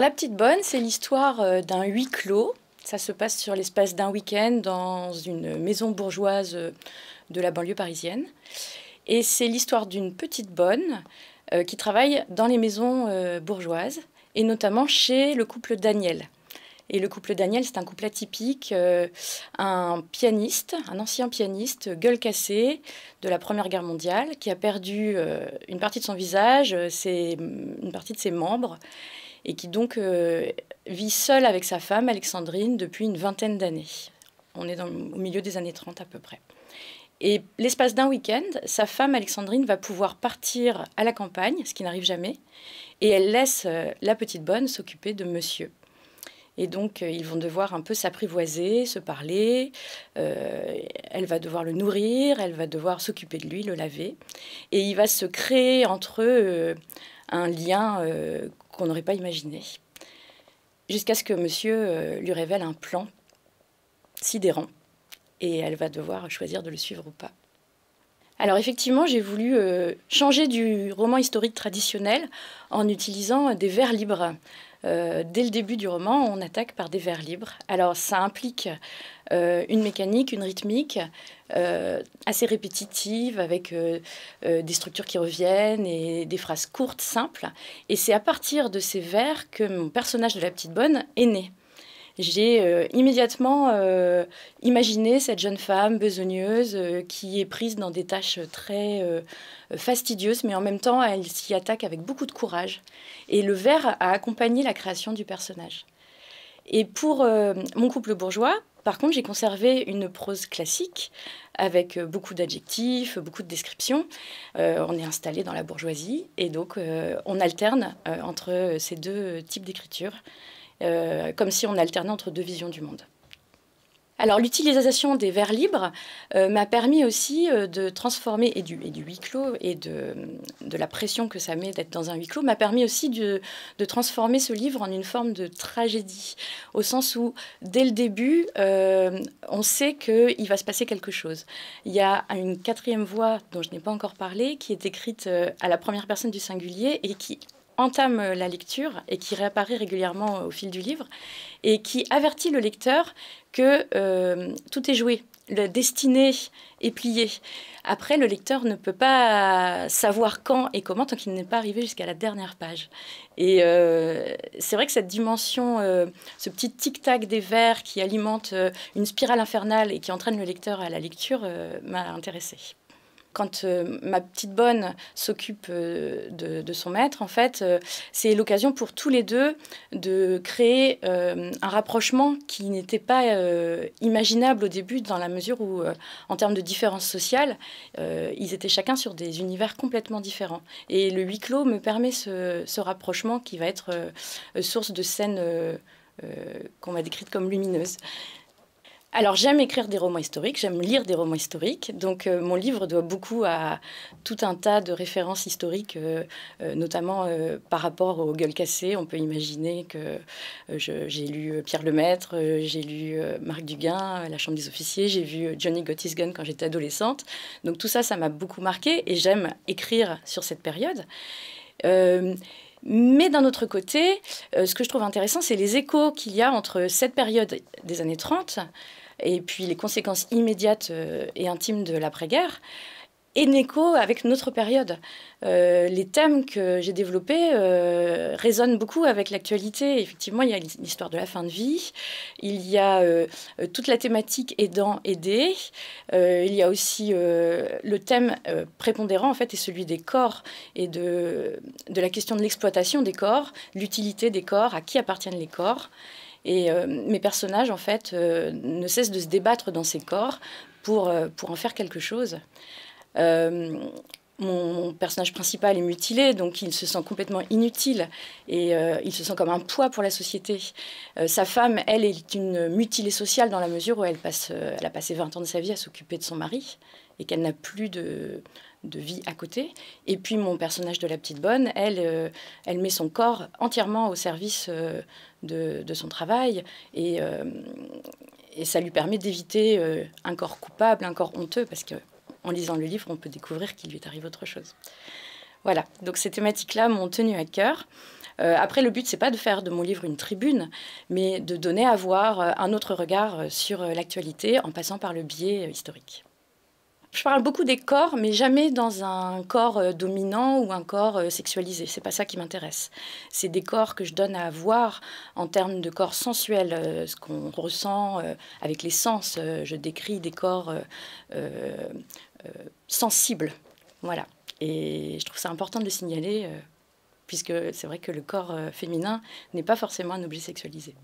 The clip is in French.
La Petite Bonne, c'est l'histoire euh, d'un huis clos. Ça se passe sur l'espace d'un week-end dans une maison bourgeoise euh, de la banlieue parisienne. Et c'est l'histoire d'une petite bonne euh, qui travaille dans les maisons bourgeoises et notamment chez le couple Daniel. Et le couple Daniel, c'est un couple atypique, euh, un pianiste, un ancien pianiste, gueule cassée de la Première Guerre mondiale, qui a perdu euh, une partie de son visage, euh, une partie de ses membres, et qui donc vit seul avec sa femme, Alexandrine, depuis une vingtaine d'années. On est au milieu des années 30 à peu près. Et l'espace d'un week-end, sa femme Alexandrine va pouvoir partir à la campagne, ce qui n'arrive jamais, et elle laisse la petite bonne s'occuper de monsieur. Et donc, euh, ils vont devoir un peu s'apprivoiser, se parler. Euh, elle va devoir le nourrir, elle va devoir s'occuper de lui, le laver. Et il va se créer entre eux euh, un lien qu'on n'aurait pas imaginé. Jusqu'à ce que monsieur lui révèle un plan sidérant. Et elle va devoir choisir de le suivre ou pas. Alors effectivement, j'ai voulu changer du roman historique traditionnel en utilisant des vers libres. Euh, dès le début du roman, on attaque par des vers libres. Alors ça implique euh, une mécanique, une rythmique euh, assez répétitive, avec des structures qui reviennent et des phrases courtes, simples. Et c'est à partir de ces vers que mon personnage de la petite bonne est né j'ai euh, immédiatement euh, imaginé cette jeune femme besogneuse euh, qui est prise dans des tâches très fastidieuses, mais en même temps, elle s'y attaque avec beaucoup de courage. Et le verre a accompagné la création du personnage. Et pour mon couple bourgeois, par contre, j'ai conservé une prose classique avec beaucoup d'adjectifs, beaucoup de descriptions. on est installé dans la bourgeoisie et donc on alterne entre ces deux types d'écriture. Euh, comme si on alternait entre deux visions du monde. Alors l'utilisation des vers libres euh, m'a permis aussi euh, de transformer, et du, et du, huis clos, et de, la pression que ça met d'être dans un huis clos, m'a permis aussi de, transformer ce livre en une forme de tragédie, au sens où dès le début, on sait qu'il va se passer quelque chose. Il y a une quatrième voix dont je n'ai pas encore parlé, qui est écrite à la première personne du singulier et qui entame euh, la lecture et qui réapparaît régulièrement euh, au fil du livre et qui avertit le lecteur que euh, tout est joué, le destiné est plié. Après, le lecteur ne peut pas savoir quand et comment tant qu'il n'est pas arrivé jusqu'à la dernière page. Et c'est vrai que cette dimension, ce petit tic-tac des vers qui alimente une spirale infernale et qui entraîne le lecteur à la lecture m'a intéressé quand euh, ma petite bonne s'occupe euh, de, son maître, en fait, euh, c'est l'occasion pour tous les deux de créer un rapprochement qui n'était pas imaginable au début, dans la mesure où, en termes de différence sociales, ils étaient chacun sur des univers complètement différents. Et le huis clos me permet ce, ce rapprochement qui va être source de scènes qu'on va décrites comme lumineuses alors j'aime écrire des romans historiques, j'aime lire des romans historiques, donc euh, mon livre doit beaucoup à tout un tas de références historiques, euh, euh, notamment par rapport aux gueules cassées. On peut imaginer que j'ai lu Pierre Lemaître, j'ai lu Marc Duguin, La Chambre des officiers, j'ai vu Johnny Gotti's quand j'étais adolescente. Donc tout ça, ça m'a beaucoup marqué et j'aime écrire sur cette période. Mais d'un autre côté, ce que je trouve intéressant, c'est les échos qu'il y a entre cette période des années 30 et puis les conséquences immédiates euh, et intimes de l'après-guerre et écho avec notre période. Euh, les thèmes que j'ai développés euh, résonnent beaucoup avec l'actualité. Effectivement, il y a l'histoire de la fin de vie, il y a toute la thématique aidant, aider, il y a aussi le thème prépondérant, en fait, est celui des corps et de, de la question de l'exploitation des corps, l'utilité des corps, à qui appartiennent les corps. Et euh, mes personnages, en fait, euh, ne cessent de se débattre dans ces corps pour, euh, pour en faire quelque chose. Mon, personnage principal est mutilé, donc il se sent complètement inutile et il se sent comme un poids pour la société. sa femme, elle, est une mutilée sociale dans la mesure où elle, passe, elle a passé 20 ans de sa vie à s'occuper de son mari et qu'elle n'a plus de, de vie à côté. Et puis mon personnage de la petite bonne, elle, euh, elle met son corps entièrement au service euh, de, son travail et, euh, et ça lui permet d'éviter un corps coupable, un corps honteux, parce que en lisant le livre, on peut découvrir qu'il lui est arrivé autre chose. Voilà, donc ces thématiques-là m'ont tenu à cœur. après, le but, c'est pas de faire de mon livre une tribune, mais de donner à voir un autre regard sur l'actualité en passant par le biais historique. Je parle beaucoup des corps, mais jamais dans un corps euh, dominant ou un corps euh, sexualisé. C'est pas ça qui m'intéresse. C'est des corps que je donne à voir en termes de corps sensuels, euh, ce qu'on ressent avec les sens. je décris des corps sensibles. Voilà. Et je trouve ça important de le signaler, puisque c'est vrai que le corps féminin n'est pas forcément un objet sexualisé.